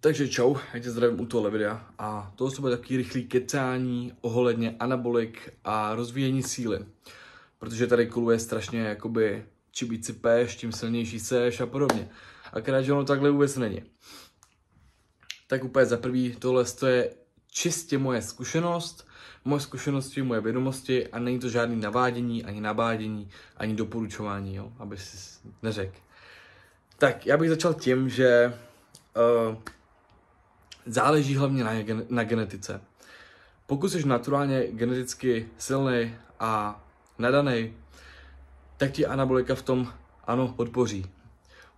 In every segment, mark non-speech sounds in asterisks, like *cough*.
Takže čau, já tě zdravím u tohohle videa a tohle to bude taky rychlý kecání ohledně anabolik a rozvíjení síly. Protože tady koluje strašně jakoby čím víc si peš, tím silnější seš a podobně. Akorát, že ono takhle vůbec není. Tak úplně za prvý, tohle je čistě moje zkušenost, moje zkušenosti, moje vědomosti a není to žádný navádění, ani nabádění, ani doporučování, jo, aby si neřekl. Tak já bych začal tím, že uh, záleží hlavně na, na genetice. Pokud jsi naturálně geneticky silný a nadaný, tak ti anabolika v tom ano podpoří.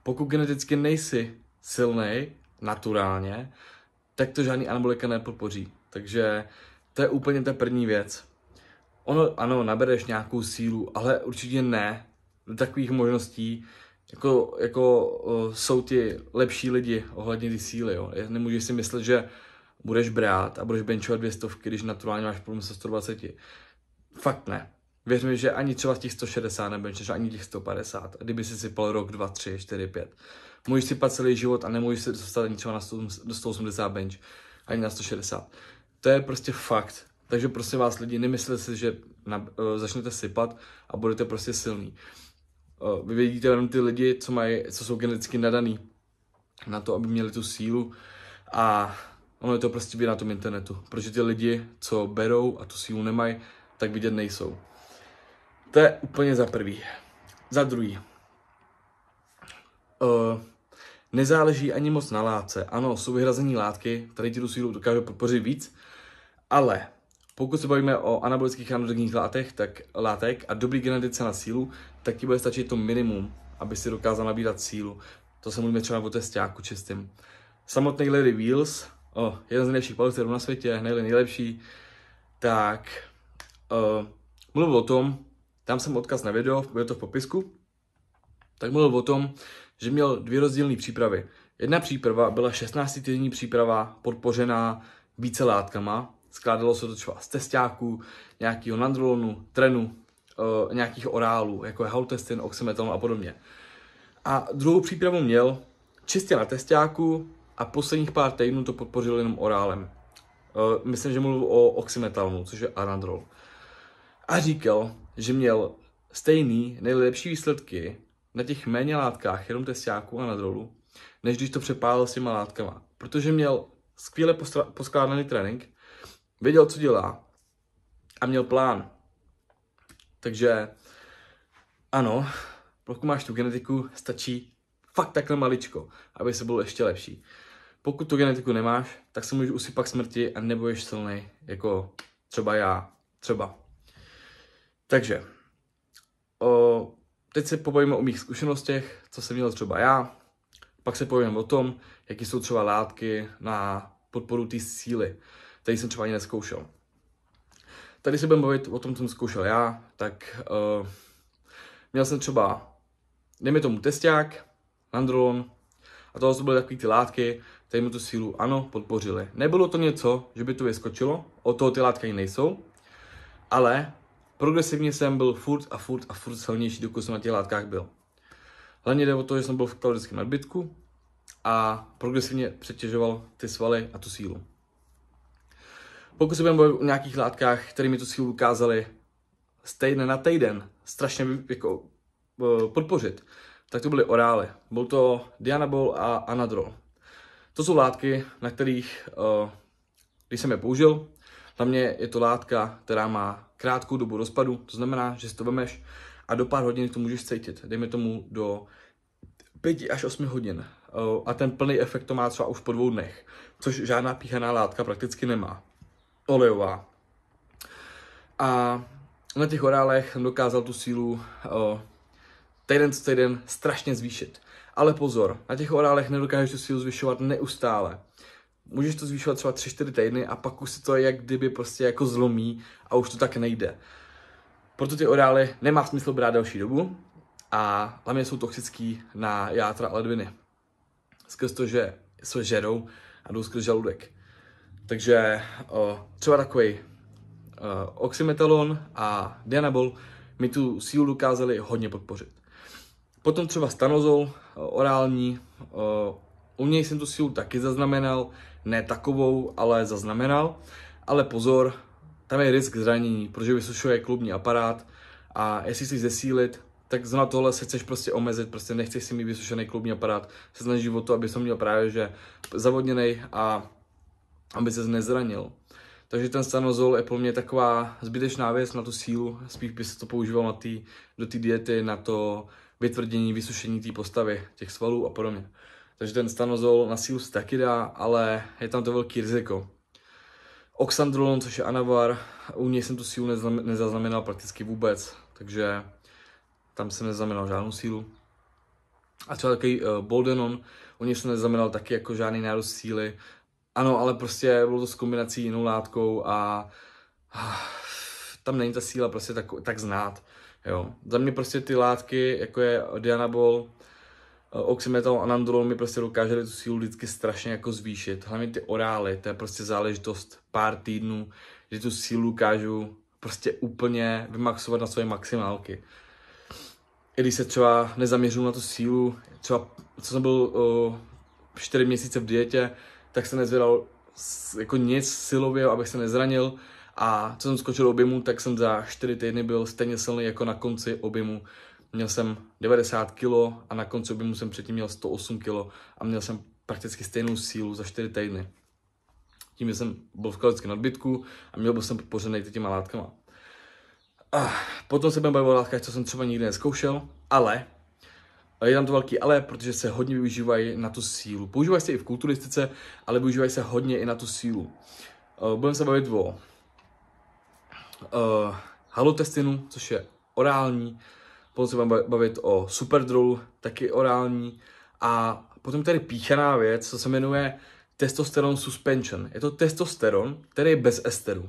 Pokud geneticky nejsi silný naturálně, tak to žádný anabolika nepodpoří. Takže to je úplně ta první věc. Ono, ano, nabereš nějakou sílu, ale určitě ne do takových možností, jako, jako uh, jsou ti lepší lidi ohledně ty síly. Jo. Nemůžeš si myslet, že budeš brát a budeš benchovat dvě stovky, když naturálně máš problém se 120. Fakt ne. Věř mi, že ani třeba těch 160 nebenčeš, ani těch 150. Kdyby si sypal rok, 2, 3, 4, 5. Můžeš sypat celý život a nemůžeš se dostat ani třeba na 100, 180 bench, ani na 160. To je prostě fakt. Takže prosím vás lidi, nemyslete si, že na, uh, začnete sypat a budete prostě silný. Vy vidíte jenom ty lidi, co, mají, co jsou geneticky nadaný na to, aby měli tu sílu a ono je to prostě vidět na tom internetu, protože ty lidi, co berou a tu sílu nemají, tak vidět nejsou. To je úplně za prvý. Za druhý. Uh, nezáleží ani moc na látce. Ano, jsou vyhrazení látky, tady ti tu sílu dokáže podpořit víc, ale pokud se bavíme o anabolických androgenních látek, tak, látek a dobrý genetice na sílu, tak ti bude stačit to minimum, aby si dokázal nabírat sílu. To se mluvíme třeba o testáku čistým. Samotný Larry Wheels, oh, jeden z nejlepších powerlifterů na světě, nejlepší, nejlepší, tak uh, mluvil o tom, tam jsem odkaz na video, bude to v popisku, tak mluvil o tom, že měl dvě rozdílné přípravy. Jedna příprava byla 16 týdenní příprava podpořená více látkama, Skládalo se to třeba z testáků, nějakého nandrolonu, trenu, e, nějakých orálů, jako je haltestin, oxymetalon a podobně. A druhou přípravu měl čistě na testáku a posledních pár týdnů to podpořil jenom orálem. E, myslím, že mluvil o oxymetalonu, což je anandrol. A říkal, že měl stejný nejlepší výsledky na těch méně látkách, jenom testáků a nadrolu, než když to přepálil s těma látkama. Protože měl skvěle poskládaný trénink, Věděl, co dělá a měl plán. Takže ano, pokud máš tu genetiku, stačí fakt takhle maličko, aby se byl ještě lepší. Pokud tu genetiku nemáš, tak se můžeš usypat smrti a nebudeš silný, jako třeba já, třeba. Takže, o, teď se pobavíme o mých zkušenostech, co jsem měl třeba já, pak se povím o tom, jaký jsou třeba látky na podporu té síly který jsem třeba ani neskoušel. Tady se budeme bavit o tom, co jsem zkoušel já, tak uh, měl jsem třeba, dejme tomu testák, nandrolon, a tohle byly takové ty látky, které mu tu sílu, ano, podpořily. Nebylo to něco, že by to vyskočilo, O toho ty látky ani nejsou, ale progresivně jsem byl furt a furt a furt silnější, dokud jsem na těch látkách byl. Hlavně jde o to, že jsem byl v kalorickém nadbytku a progresivně přetěžoval ty svaly a tu sílu. Pokud se budeme bavit o nějakých látkách, které mi tu sílu ukázaly z týdne na týden, strašně jako, eh, podpořit, tak to byly orály. Byl to Dianabol a Anadrol. To jsou látky, na kterých, eh, když jsem je použil, na mě je to látka, která má krátkou dobu rozpadu, to znamená, že si to vemeš a do pár hodin to můžeš cítit. Dejme tomu do 5 až 8 hodin. Eh, a ten plný efekt to má třeba už po dvou dnech, což žádná píchaná látka prakticky nemá olejová. A na těch orálech jsem dokázal tu sílu o, týden co týden strašně zvýšit. Ale pozor, na těch orálech nedokážeš tu sílu zvyšovat neustále. Můžeš to zvýšovat třeba 3-4 týdny a pak už se to jak kdyby prostě jako zlomí a už to tak nejde. Proto ty orály nemá smysl brát další dobu a hlavně jsou toxický na játra a ledviny. Skrz to, že se žerou a jdou skrz žaludek. Takže uh, třeba takový uh, oxymetalon a dianabol mi tu sílu dokázali hodně podpořit. Potom třeba stanozol uh, orální, uh, u něj jsem tu sílu taky zaznamenal, ne takovou, ale zaznamenal. Ale pozor, tam je risk zranění, protože vysušuje klubní aparát a jestli si zesílit, tak zrovna tohle se chceš prostě omezit, prostě nechceš si mít vysušený klubní aparát, se snaží o to, aby jsem měl právě že zavodněný a aby se nezranil. Takže ten stanozol je pro mě taková zbytečná věc na tu sílu, spíš by se to používal na tý, do té diety, na to vytvrdění, vysušení té postavy, těch svalů a podobně. Takže ten stanozol na sílu se taky dá, ale je tam to velký riziko. Oxandrolon, což je anavar, u něj jsem tu sílu nezaznamenal prakticky vůbec, takže tam jsem nezaznamenal žádnou sílu. A třeba takový uh, Boldenon, u něj jsem nezaznamenal taky jako žádný nárůst síly, ano, ale prostě bylo to s kombinací jinou látkou a tam není ta síla prostě tak, tak znát. Jo. Za mě prostě ty látky, jako je Dianabol, eh, oxymetal, anandrol mi prostě dokáželi tu sílu vždycky strašně jako zvýšit. Hlavně ty orály, to je prostě záležitost pár týdnů, že tu sílu dokážu prostě úplně vymaxovat na své maximálky. I když se třeba nezaměřu na tu sílu, třeba co jsem byl o, eh, 4 měsíce v dietě, tak jsem nezvedal jako nic silově, abych se nezranil. A co jsem skočil objemu, tak jsem za 4 týdny byl stejně silný jako na konci objemu. Měl jsem 90 kg a na konci objemu jsem předtím měl 108 kg a měl jsem prakticky stejnou sílu za 4 týdny. Tím, že jsem byl v kalorické nadbytku a měl byl jsem podpořený těma látkama. A ah, potom se budeme bavit o látkách, co jsem třeba nikdy neskoušel, ale je tam to velký ale, protože se hodně využívají na tu sílu. Používají se i v kulturistice, ale využívají se hodně i na tu sílu. Eh, budeme se bavit o uh, halotestinu, což je orální, potom se budeme bavit o superdrolu, taky orální, a potom tady píchaná věc, co se jmenuje testosteron suspension. Je to testosteron, který je bez esteru.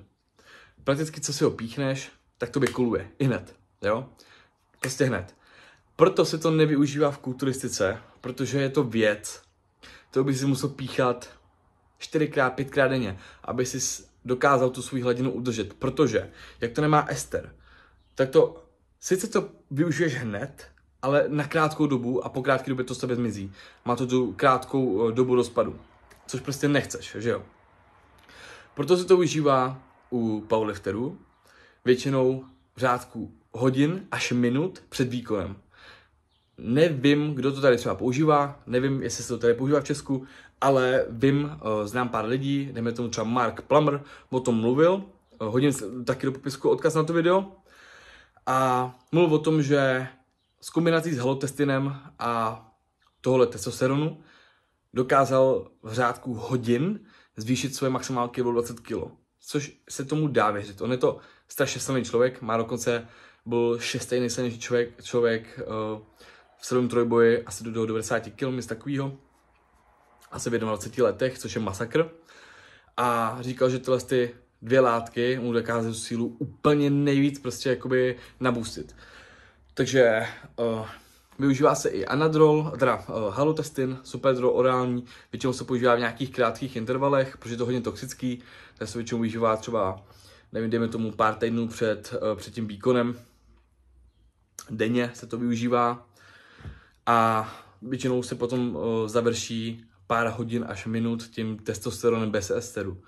Prakticky, co si ho píchneš, tak to vykuluje. I hned, jo? Prostě hned. Proto se to nevyužívá v kulturistice, protože je to věc, to by si musel píchat 4x, 5x denně, aby si dokázal tu svou hladinu udržet, protože, jak to nemá Ester, tak to, sice to využiješ hned, ale na krátkou dobu a po krátké době to z tebe zmizí. Má to tu krátkou eh, dobu rozpadu, což prostě nechceš, že jo? Proto se to užívá u powerlifterů, většinou v řádku hodin až minut před výkonem. Nevím, kdo to tady třeba používá, nevím, jestli se to tady používá v Česku, ale vím, eh, znám pár lidí, dejme tomu třeba Mark Plummer, o tom mluvil, eh, hodím taky do popisku odkaz na to video, a mluvil o tom, že s kombinací s halotestinem a tohle testosteronu dokázal v řádku hodin zvýšit svoje maximální kilo 20 kg. Což se tomu dá věřit. On je to strašně silný člověk, má dokonce byl šestý nejsilnější člověk, člověk uh, v 7 trojboji asi do 90 kg, nic takového, asi v 21 letech, což je masakr. A říkal, že tyhle ty dvě látky mu dokážou sílu úplně nejvíc prostě jakoby nabustit. Takže uh, využívá se i anadrol, teda uh, halotestin, superdrol orální, většinou se používá v nějakých krátkých intervalech, protože je to hodně toxický, tak se většinou využívá třeba, nevím, dejme tomu pár týdnů před, uh, před tím výkonem, denně se to využívá, a většinou se potom eh, završí pár hodin až minut tím testosteronem bez esteru.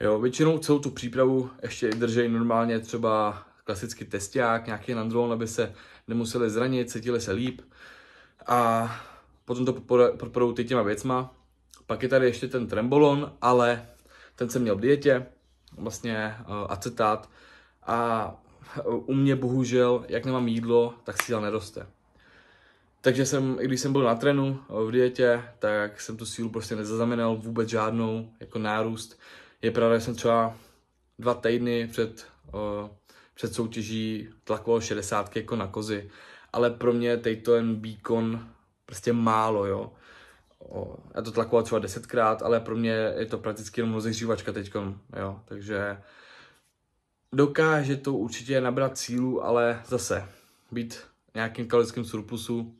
Jo, většinou celou tu přípravu ještě držejí normálně třeba klasický testiák, nějaký nandrolon, aby se nemuseli zranit, cítili se líp. A potom to podporují ty těma věcma. Pak je tady ještě ten trembolon, ale ten jsem měl v dietě, vlastně eh, acetát. A u mě bohužel, jak nemám jídlo, tak síla neroste. Takže jsem, i když jsem byl na trénu eh, v dietě, tak jsem tu sílu prostě nezaznamenal vůbec žádnou jako nárůst. Je pravda, že jsem třeba dva týdny před, uh, před soutěží tlakoval 60 jako na kozy, ale pro mě to jen výkon prostě málo, jo. O, já to tlakoval třeba desetkrát, ale pro mě je to prakticky jenom rozehřívačka teď, jo. Takže dokáže to určitě nabrat sílu, ale zase být nějakým kalorickým surplusu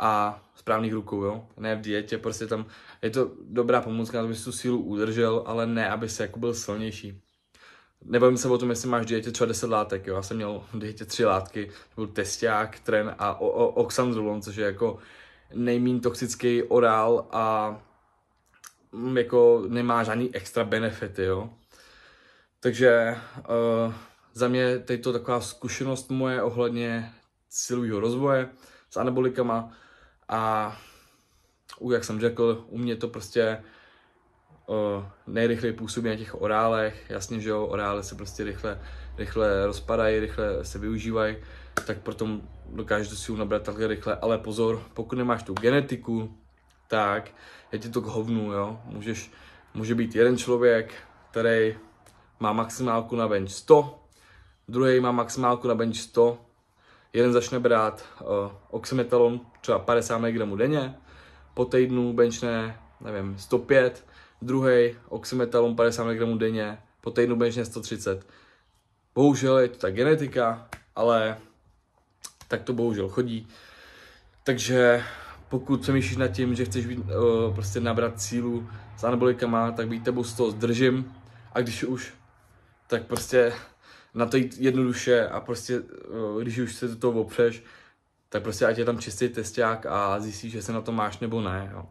a správných rukou, jo? ne v dietě, prostě tam je to dobrá pomůcka, aby si tu sílu udržel, ale ne, aby se jako byl silnější. Nebavím se o tom, jestli máš dietě třeba 10 látek, jo? já jsem měl v dietě 3 látky, to byl testák, tren a o- o- oxandrolon, což je jako nejmín toxický orál a mm, jako nemá žádný extra benefity, jo. Takže uh, za mě teď to taková zkušenost moje ohledně silového rozvoje s anabolikama. A u, jak jsem řekl, u mě to prostě uh, nejrychleji působí na těch orálech. Jasně, že jo, orále se prostě rychle, rychle rozpadají, rychle se využívají, tak proto dokážeš si sílu nabrat takhle rychle. Ale pozor, pokud nemáš tu genetiku, tak je ti to k hovnu, jo. Můžeš, může být jeden člověk, který má maximálku na bench 100, druhý má maximálku na bench 100, Jeden začne brát uh, oxymetalon třeba 50 mg denně, po týdnu benchne, nevím, 105, druhý oxymetalon 50 mg denně, po týdnu benchne 130. Bohužel je to ta genetika, ale tak to bohužel chodí. Takže pokud přemýšlíš nad tím, že chceš být, uh, prostě nabrat sílu s anabolikama, tak být tebou z toho zdržím. A když už, tak prostě na to jít jednoduše a prostě, eh, když už se do toho opřeš, tak prostě ať je tam čistý testák a zjistíš, že se na to máš nebo ne. Jo.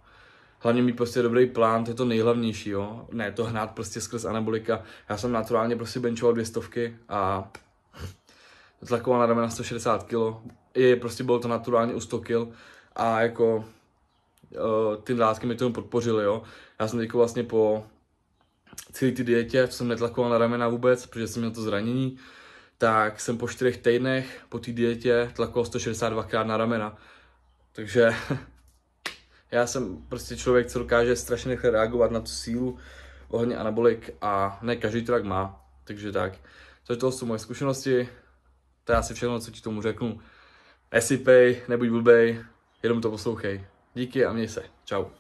Hlavně mít prostě dobrý plán, to je to nejhlavnější, jo. Ne to hnát prostě skrz anabolika. Já jsem naturálně prostě benchoval dvě stovky a tlakoval na ramena 160 kg. Je, prostě bylo to naturálně u 100 kg a jako eh, ty látky mi to podpořily, jo. Já jsem teď vlastně po celý ty dietě jsem netlakoval na ramena vůbec, protože jsem měl to zranění, tak jsem po čtyřech týdnech po té dietě tlakoval 162 krát na ramena. Takže *laughs* já jsem prostě člověk, co dokáže strašně rychle reagovat na tu sílu, ohně anabolik a ne každý to tak má. Takže tak, to, to jsou moje zkušenosti, to je asi všechno, co ti tomu řeknu. Nesypej, nebuď blbej, jenom to poslouchej. Díky a měj se. Čau.